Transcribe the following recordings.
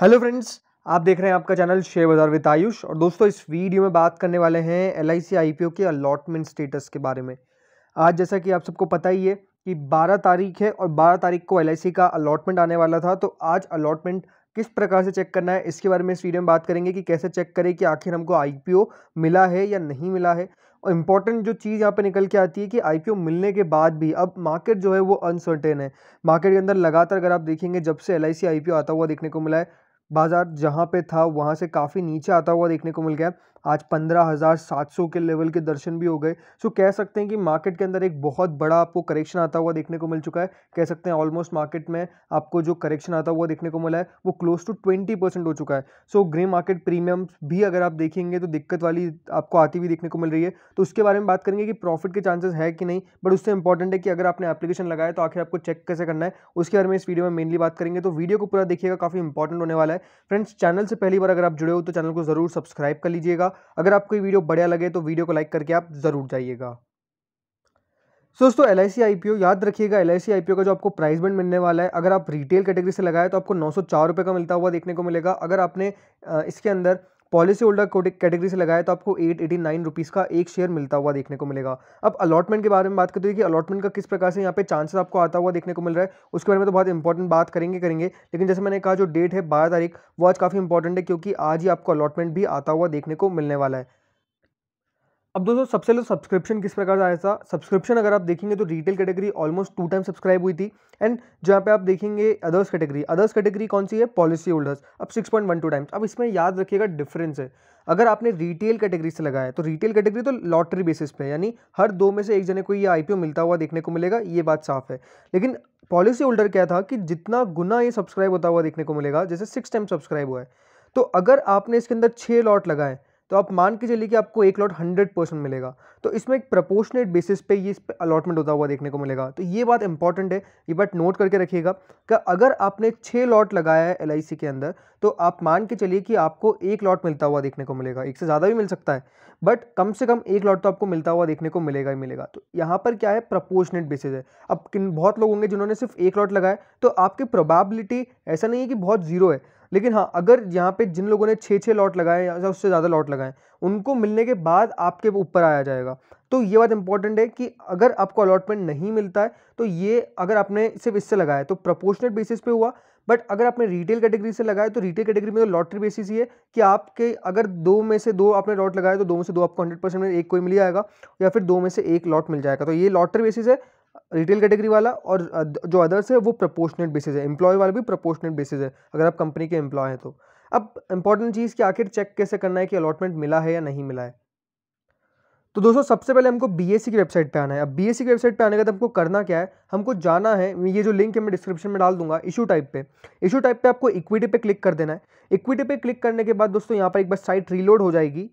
hello friends आप देख रहे हैं आपका चैनल शेयर बाजार विद आयुष और दोस्तों इस वीडियो में बात करने वाले हैं एल आई के अलॉटमेंट स्टेटस के बारे में आज जैसा कि आप सबको पता ही है कि 12 तारीख है और 12 तारीख को एल का अलॉटमेंट आने वाला था तो आज अलॉटमेंट किस प्रकार से चेक करना है इसके बारे में इस वीडियो में बात करेंगे कि कैसे चेक करें कि आखिर हमको आई मिला है या नहीं मिला है और इम्पॉर्टेंट जो चीज़ यहाँ पे निकल के आती है कि आई मिलने के बाद भी अब मार्केट जो है वो अनसर्टेन है मार्केट के अंदर लगातार अगर आप देखेंगे जब से एल आई आता हुआ देखने को मिला है बाज़ार जहाँ पे था वहाँ से काफ़ी नीचे आता हुआ देखने को मिल गया आज पंद्रह हज़ार सात सौ के लेवल के दर्शन भी हो गए सो कह सकते हैं कि मार्केट के अंदर एक बहुत बड़ा आपको करेक्शन आता हुआ देखने को मिल चुका है कह सकते हैं ऑलमोस्ट मार्केट में आपको जो करेक्शन आता हुआ देखने को मिला है वो क्लोज टू ट्वेंटी परसेंट हो चुका है सो ग्रे मार्केट प्रीमियम भी अगर आप देखेंगे तो दिक्कत वाली आपको आती हुई देखने को मिल रही है तो उसके बारे में बात करेंगे कि प्रॉफिट के चांसेस है कि नहीं बट उससे इंपॉर्टेंट है कि अगर आपने एप्लीकेशन लगाया तो आखिर आपको चेक कैसे करना है उसके बारे में इस वीडियो में मेनली बात करेंगे तो वीडियो को पूरा देखिएगा काफ़ी इंपॉर्टेंट होने वाला है फ्रेंड्स चैनल से पहली बार अगर आप जुड़े हो तो चैनल को ज़रूर सब्सक्राइब कर लीजिएगा अगर आपको ये वीडियो बढ़िया लगे तो वीडियो को लाइक करके आप ज़रूर जाइएगा सो दोस्तों एल आई सी याद रखिएगा एल आई सी का जो आपको प्राइस बैंड मिलने वाला है अगर आप रिटेल कैटेगरी से लगाए तो आपको नौ सौ चार का मिलता हुआ देखने को मिलेगा अगर आपने इसके अंदर पॉलिसी होल्डर कैटेगरी से लगाए तो आपको एट एटी नाइन रुपीज़ का एक शेयर मिलता हुआ देखने को मिलेगा अब अलॉटमेंट के बारे में बात करते हैं कि अलॉटमेंट का किस प्रकार से यहाँ पे चांसेस आपको आता हुआ देखने को मिल रहा है उसके बारे में तो बहुत इंपॉर्टेंट बात करेंगे करेंगे लेकिन जैसे मैंने कहा जो डेट है बारह तारीख वो आज काफ़ी इंपॉर्टेंट है क्योंकि आज ही आपको अलॉटमेंट भी आता हुआ देखने को मिलने वाला है अब दोस्तों सबसे पहले सब्सक्रिप्शन किस प्रकार से आया था सब्सक्रिप्शन अगर आप देखेंगे तो retail category almost two time subscribe हुई थी एंड जहाँ पे आप देखेंगे अदर्स कैटेगरी अदर्स कैटेगरी कौन सी है पॉलिसी होल्डर्स अब 6.12 टाइम्स अब इसमें याद रखिएगा डिफरेंस है अगर आपने रिटेल कैटेगरी से लगाया तो रिटेल कैटेगरी तो लॉटरी बेसिस पे यानी हर दो में से एक जने को ये आई मिलता हुआ देखने को मिलेगा ये बात साफ है लेकिन पॉलिसी होल्डर क्या था कि जितना गुना ये सब्सक्राइब होता हुआ देखने को मिलेगा जैसे सिक्स टाइम सब्सक्राइब हुआ है तो अगर आपने इसके अंदर छः लॉट लगाए तो आप मान के चलिए कि आपको एक लॉट हंड्रेड परसेंट मिलेगा तो इसमें एक प्रपोर्शनेट बेसिस पे ये इस पर अलॉटमेंट होता हुआ देखने को मिलेगा तो ये बात इंपॉर्टेंट है ये बात नोट करके रखिएगा कि अगर आपने छः लॉट लगाया है एल के अंदर तो आप मान के चलिए कि आपको एक लॉट मिलता हुआ देखने को मिलेगा एक से ज़्यादा भी मिल सकता है बट कम से कम एक लॉट तो आपको मिलता हुआ देखने को मिलेगा ही मिलेगा तो यहाँ पर क्या है प्रपोर्शनेट बेसिस है अब किन बहुत लोग होंगे जिन्होंने सिर्फ एक लॉट लगाया तो आपकी प्रोबेबिलिटी ऐसा नहीं है कि बहुत ज़ीरो है लेकिन हाँ अगर यहाँ पे जिन लोगों ने छः छः लॉट लगाए या उससे ज़्यादा लॉट लगाए उनको मिलने के बाद आपके ऊपर आया जाएगा तो ये बात इंपॉर्टेंट है कि अगर आपको अलॉटमेंट नहीं मिलता है तो ये अगर आपने सिर्फ इससे लगाया तो प्रपोर्शनल बेसिस पे हुआ बट अगर आपने रिटेल कैटेगरी से लगाए तो रिटेल कैटेगरी में तो लॉटरी बेसिस ही है कि आपके अगर दो में से दो आपने लॉट लगाया तो दो में से दो आपको हंड्रेड परसेंट में एक कोई मिल जाएगा या फिर दो में से एक लॉट मिल जाएगा तो ये लॉटरी बेसिस है रिटेल कैटेगरी वाला और जो अदर्स है वो प्रपोर्शनेट बेसिस है एम्प्लॉय वाला भी प्रपोर्शनेट बेसिस है अगर आप कंपनी के एम्प्लॉय हैं तो अब इंपॉर्टेंट चीज़ कि आखिर चेक कैसे करना है कि अलॉटमेंट मिला है या नहीं मिला है तो दोस्तों सबसे पहले हमको बी की वेबसाइट पर आना है अब बी की वेबसाइट पर आने का तो हमको करना क्या है हमको जाना है ये जो लिंक है मैं डिस्क्रिप्शन में डाल दूंगा इशू टाइप पे इशू टाइप पे आपको इक्विटी पे क्लिक कर देना है इक्विटी पे क्लिक करने के बाद दोस्तों यहाँ पर एक बार साइट रीलोड हो जाएगी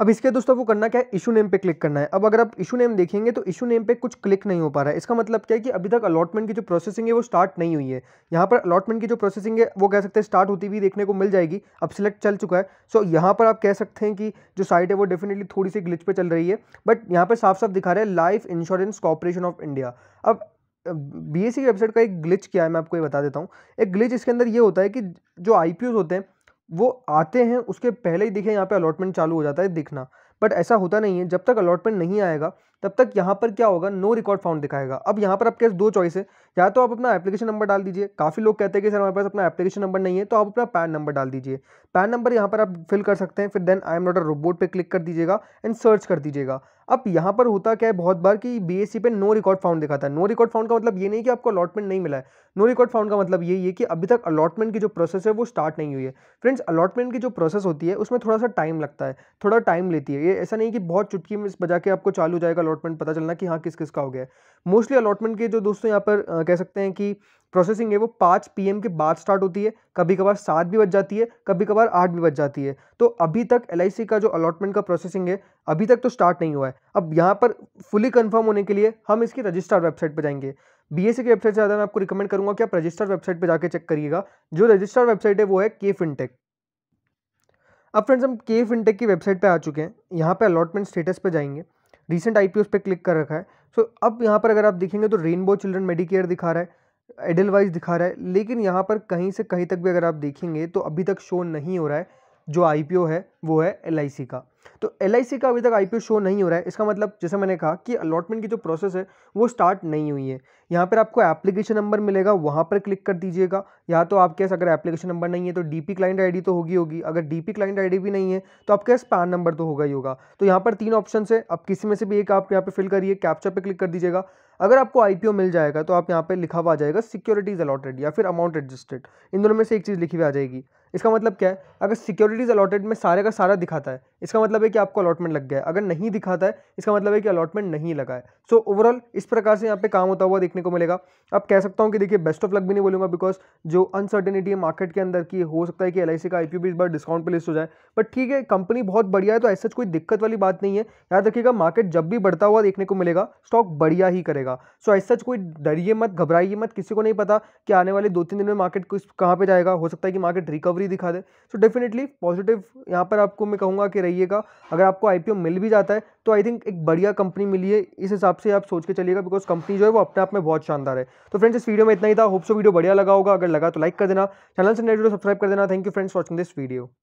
अब इसके दोस्तों आपको करना क्या है इशू नेम पे क्लिक करना है अब अगर आप इशू नेम देखेंगे तो इशू नेम पे कुछ क्लिक नहीं हो पा रहा है इसका मतलब क्या है कि अभी तक अलॉटमेंट की जो प्रोसेसिंग है वो स्टार्ट नहीं हुई है यहाँ पर अलॉटमेंट की जो प्रोसेसिंग है वो कह सकते हैं स्टार्ट होती हुई देखने को मिल जाएगी अब सिलेक्ट चल चुका है सो so, यहाँ पर आप कह सकते हैं कि जो साइट है वो डेफिनेटली थोड़ी सी ग्लिच पर चल रही है बट यहाँ पर साफ साफ दिखा रहे हैं life insurance corporation of India अब बी एस की वेबसाइट का एक ग्लिच क्या है मैं आपको ये बता देता हूँ एक ग्लिच इसके अंदर ये होता है कि जो आई होते हैं वो आते हैं उसके पहले ही देखिए यहाँ पे अलॉटमेंट चालू हो जाता है दिखना बट ऐसा होता नहीं है जब तक अलॉटमेंट नहीं आएगा तब तक यहाँ पर क्या होगा नो रिकॉर्ड फाउंड दिखाएगा अब यहाँ पर आपके दो चॉइस है या तो आप अपना एप्लीकेशन नंबर डाल दीजिए काफ़ी लोग कहते हैं कि सर हमारे पास अपना एप्लीकेशन नंबर नहीं है तो आप अपना पैन नंबर डाल दीजिए पैन नंबर यहाँ पर आप फिल कर सकते हैं फिर then I am not a robot पर क्लिक कर दीजिएगा एंड सर्च कर दीजिएगा अब यहाँ पर होता क्या है बहुत बार कि बीएससी पे नो रिकॉर्ड फाउंड दिखाता है नो रिकॉर्ड फाउंड का मतलब ये नहीं कि आपको अलॉटमेंट नहीं मिला है नो रिकॉर्ड फाउंड का मतलब ये है कि अभी तक अलॉटमेंट की जो प्रोसेस है वो स्टार्ट नहीं हुई है फ्रेंड्स अलॉटमेंट की जो प्रोसेस होती है उसमें थोड़ा सा टाइम लगता है थोड़ा टाइम लेती है ये ऐसा नहीं कि बहुत चुटकी में बजा के आपको चालू जाएगा अलॉटमेंट पता चलना कि हाँ किस किस का हो गया मोस्टली अलॉटमेंट के जो दोस्तों यहाँ पर कह सकते हैं कि प्रोसेसिंग है वो पाँच पी के बाद स्टार्ट होती है कभी कभार सात भी बज जाती है कभी कभार आठ भी बज जाती है तो अभी तक एल का जो अलॉटमेंट का प्रोसेसिंग है अभी तक तो स्टार्ट नहीं हुआ है अब यहाँ पर फुली कन्फर्म होने के लिए हम इसकी रजिस्टर्ड वेबसाइट पर जाएंगे बी e की वेबसाइट से ज़्यादा मैं आपको रिकमेंड करूँगा कि आप रजिस्टर्ड वेबसाइट पर जाकर चेक करिएगा जो रजिस्टर्ड वेबसाइट है वो है के फिनटेक अब फ्रेंड्स हम के फिनटेक की वेबसाइट पर आ चुके हैं यहाँ पर अलॉटमेंट स्टेटस पर जाएंगे रिसेंट आई पी क्लिक कर रखा है सो so, अब यहाँ पर अगर आप देखेंगे तो रेनबो चिल्ड्रन मेडिकेयर दिखा रहा है एडल वाइज दिखा रहा है लेकिन यहाँ पर कहीं से कहीं तक भी अगर आप देखेंगे तो अभी तक शो नहीं हो रहा है जो आई है वो है एल का तो एल का अभी तक आई शो नहीं हो रहा है इसका मतलब जैसे मैंने कहा कि अलॉटमेंट की जो प्रोसेस है वो स्टार्ट नहीं हुई है यहाँ पर आपको एप्लीकेशन नंबर मिलेगा वहाँ पर क्लिक कर दीजिएगा या तो आपके पास अगर एप्लीकेशन नंबर नहीं है तो डी क्लाइंट आईडी तो होगी होगी अगर डी क्लाइंट आईडी भी नहीं है तो आपके पास पैन नंबर तो होगा ही होगा तो यहाँ पर तीन ऑप्शन है अब किसी में से भी एक आप यहाँ पर फिल करिए कैप्चा पर क्लिक कर दीजिएगा अगर आपको आईपीओ मिल जाएगा तो आप यहाँ पे लिखा हुआ आ जाएगा सिक्योरिटीज़ अलॉटेड या फिर अमाउंट रजिस्टर्ड इन दोनों में से एक चीज़ लिखी हुई आ जाएगी इसका मतलब क्या है अगर सिक्योरिटीज़ अलॉटेड में सारे का सारा दिखाता है इसका मतलब है कि आपको अलॉटमेंट लग गया है अगर नहीं दिखाता है इसका मतलब है कि अलॉटमेंट नहीं लगा है सो so, ओवरऑल इस प्रकार से यहाँ पे काम होता हुआ देखने को मिलेगा अब कह सकता हूँ कि देखिए बेस्ट ऑफ लक भी नहीं बोलूँगा बिकॉज जो अनसर्टेनिटी है मार्केट के अंदर की हो सकता है कि एल का आई भी इस बार डिस्काउंट पर लिस्ट हो जाए बट ठीक है कंपनी बहुत बढ़िया है तो ऐसा कोई दिक्कत वाली बात नहीं है याद रखिएगा मार्केट जब भी बढ़ता हुआ देखने को मिलेगा स्टॉक बढ़िया ही करेगा सो ऐसा कोई डरिए मत घबराइए मत किसी को नहीं पता कि आने वाले दो तीन दिन में मार्केट कुछ कहाँ पर जाएगा हो सकता है कि मार्केट रिकवरी दिखा दे सो डेफिनेटली पॉजिटिव यहाँ पर आपको मैं कहूँगा कि रही रहिएगा अगर आपको आई मिल भी जाता है तो आई थिंक एक बढ़िया कंपनी मिली है इस हिसाब से आप सोच के चलिएगा बिकॉज कंपनी जो है वो अपने आप में बहुत शानदार है तो फ्रेंड्स इस वीडियो में इतना ही था होप सो वीडियो बढ़िया लगा होगा अगर लगा तो लाइक कर देना चैनल से नेट सब्सक्राइब तो कर देना thank you friends watching this video